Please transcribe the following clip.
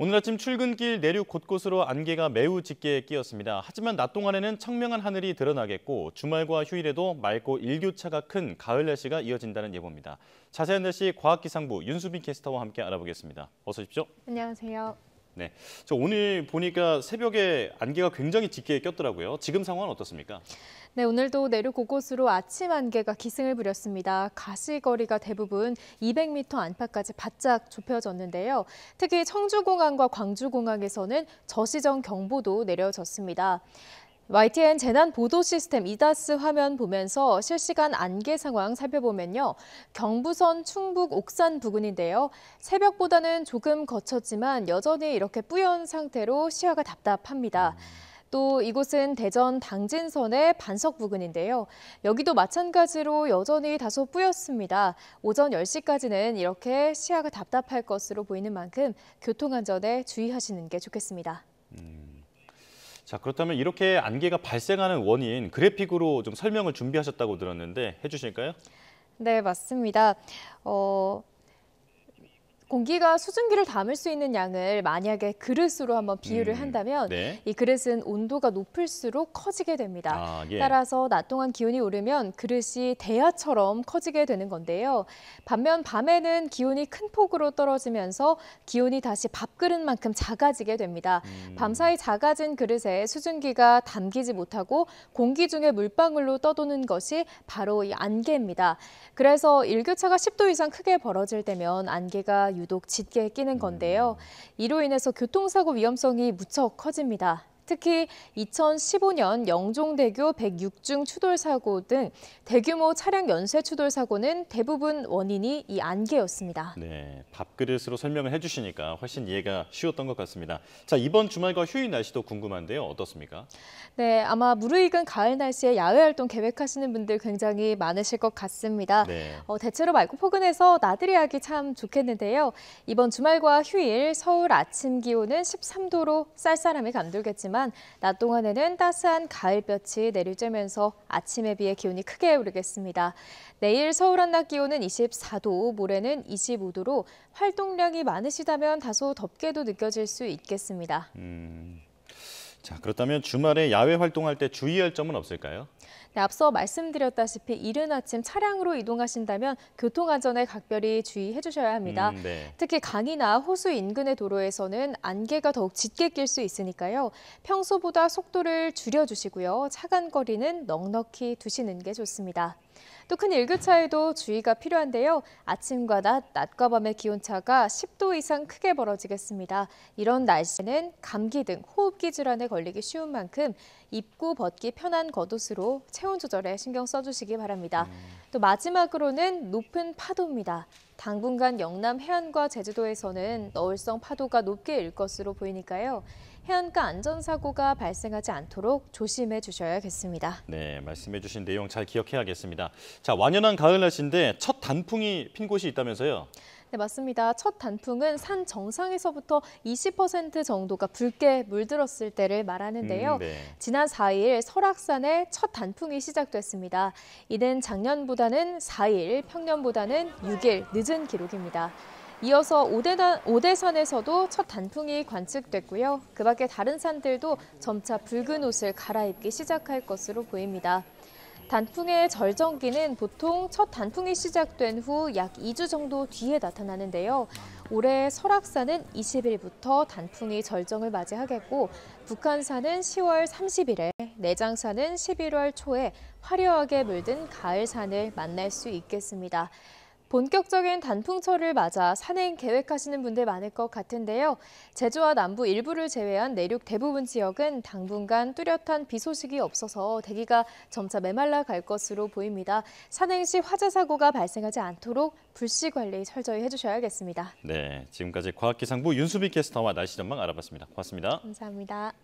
오늘 아침 출근길 내륙 곳곳으로 안개가 매우 짙게 끼었습니다. 하지만 낮 동안에는 청명한 하늘이 드러나겠고 주말과 휴일에도 맑고 일교차가 큰 가을 날씨가 이어진다는 예보입니다. 자세한 날씨 과학기상부 윤수빈 캐스터와 함께 알아보겠습니다. 어서 오십시오. 안녕하세요. 네, 저 오늘 보니까 새벽에 안개가 굉장히 짙게 꼈더라고요. 지금 상황은 어떻습니까? 네, 오늘도 내륙 곳곳으로 아침 안개가 기승을 부렸습니다. 가시거리가 대부분 200m 안팎까지 바짝 좁혀졌는데요. 특히 청주공항과 광주공항에서는 저시정 경보도 내려졌습니다. YTN 재난 보도 시스템 이다스 화면 보면서 실시간 안개 상황 살펴보면요. 경부선 충북 옥산 부근인데요. 새벽보다는 조금 거쳤지만 여전히 이렇게 뿌연 상태로 시야가 답답합니다. 음. 또 이곳은 대전 당진선의 반석 부근인데요. 여기도 마찬가지로 여전히 다소 뿌였습니다. 오전 10시까지는 이렇게 시야가 답답할 것으로 보이는 만큼 교통안전에 주의하시는 게 좋겠습니다. 음. 자 그렇다면 이렇게 안개가 발생하는 원인 그래픽으로 좀 설명을 준비하셨다고 들었는데 해주실까요? 네, 맞습니다. 어, 공기가 수증기를 담을 수 있는 양을 만약에 그릇으로 한번 비유를 음, 한다면 네. 이 그릇은 온도가 높을수록 커지게 됩니다. 아, 예. 따라서 낮 동안 기온이 오르면 그릇이 대야처럼 커지게 되는 건데요. 반면 밤에는 기온이 큰 폭으로 떨어지면서 기온이 다시 밥그릇만큼 작아지게 됩니다. 음. 밤사이 작아진 그릇에 수증기가 담기지 못하고 공기 중에 물방울로 떠도는 것이 바로 이 안개입니다. 그래서 일교차가 10도 이상 크게 벌어질 때면 안개가 유독 짙게 끼는 건데요. 음. 이로 인해서 교통사고 위험성이 무척 커집니다. 특히 2015년 영종대교 106중 추돌 사고 등 대규모 차량 연쇄 추돌 사고는 대부분 원인이 이 안개였습니다. 네, 밥그릇으로 설명을 해주시니까 훨씬 이해가 쉬웠던 것 같습니다. 자, 이번 주말과 휴일 날씨도 궁금한데요. 어떻습니까? 네, 아마 무르익은 가을 날씨에 야외 활동 계획하시는 분들 굉장히 많으실 것 같습니다. 네. 어, 대체로 맑고 포근해서 나들이 하기 참 좋겠는데요. 이번 주말과 휴일 서울 아침 기온은 13도로 쌀쌀함이 감돌겠지만 있겠지만 낮 동안에는 따스한 가을볕이 내리쬐면서 아침에 비해 기온이 크게 오르겠습니다. 내일 서울 한낮 기온은 24도, 모레는 25도로 활동량이 많으시다면 다소 덥게도 느껴질 수 있겠습니다. 음, 자 그렇다면 주말에 야외 활동할 때 주의할 점은 없을까요? 네, 앞서 말씀드렸다시피 이른 아침 차량으로 이동하신다면 교통안전에 각별히 주의해 주셔야 합니다. 음, 네. 특히 강이나 호수 인근의 도로에서는 안개가 더욱 짙게 낄 수 있으니까요. 평소보다 속도를 줄여주시고요. 차간거리는 넉넉히 두시는 게 좋습니다. 또큰 일교차에도 주의가 필요한데요. 아침과 낮, 낮과 밤의 기온차가 10도 이상 크게 벌어지겠습니다. 이런 날씨는 감기 등 호흡기 질환에 걸리기 쉬운 만큼 입고 벗기 편한 겉옷으로 체온 조절에 신경 써주시기 바랍니다. 음. 또 마지막으로는 높은 파도입니다. 당분간 영남 해안과 제주도에서는 너울성 파도가 높게 일 것으로 보이니까요. 해안가 안전사고가 발생하지 않도록 조심해 주셔야겠습니다. 네, 말씀해 주신 내용 잘 기억해야겠습니다. 자, 완연한 가을 날씨인데 첫 단풍이 핀 곳이 있다면서요? 네, 맞습니다. 첫 단풍은 산 정상에서부터 20% 정도가 붉게 물들었을 때를 말하는데요. 음, 네. 지난 4일 설악산에 첫 단풍이 시작됐습니다. 이는 작년보다는 4일, 평년보다는 6일 늦은 기록입니다. 이어서 오대단, 오대산에서도 첫 단풍이 관측됐고요. 그 밖에 다른 산들도 점차 붉은 옷을 갈아입기 시작할 것으로 보입니다. 단풍의 절정기는 보통 첫 단풍이 시작된 후 약 2주 정도 뒤에 나타나는데요. 올해 설악산은 20일부터 단풍이 절정을 맞이하겠고 북한산은 10월 30일에 내장산은 11월 초에 화려하게 물든 가을산을 만날 수 있겠습니다. 본격적인 단풍철을 맞아 산행 계획하시는 분들 많을 것 같은데요. 제주와 남부 일부를 제외한 내륙 대부분 지역은 당분간 뚜렷한 비 소식이 없어서 대기가 점차 메말라 갈 것으로 보입니다. 산행 시 화재 사고가 발생하지 않도록 불씨 관리 철저히 해주셔야겠습니다. 네, 지금까지 과학기상부 윤수빈 캐스터와 날씨 전망 알아봤습니다. 고맙습니다. 감사합니다.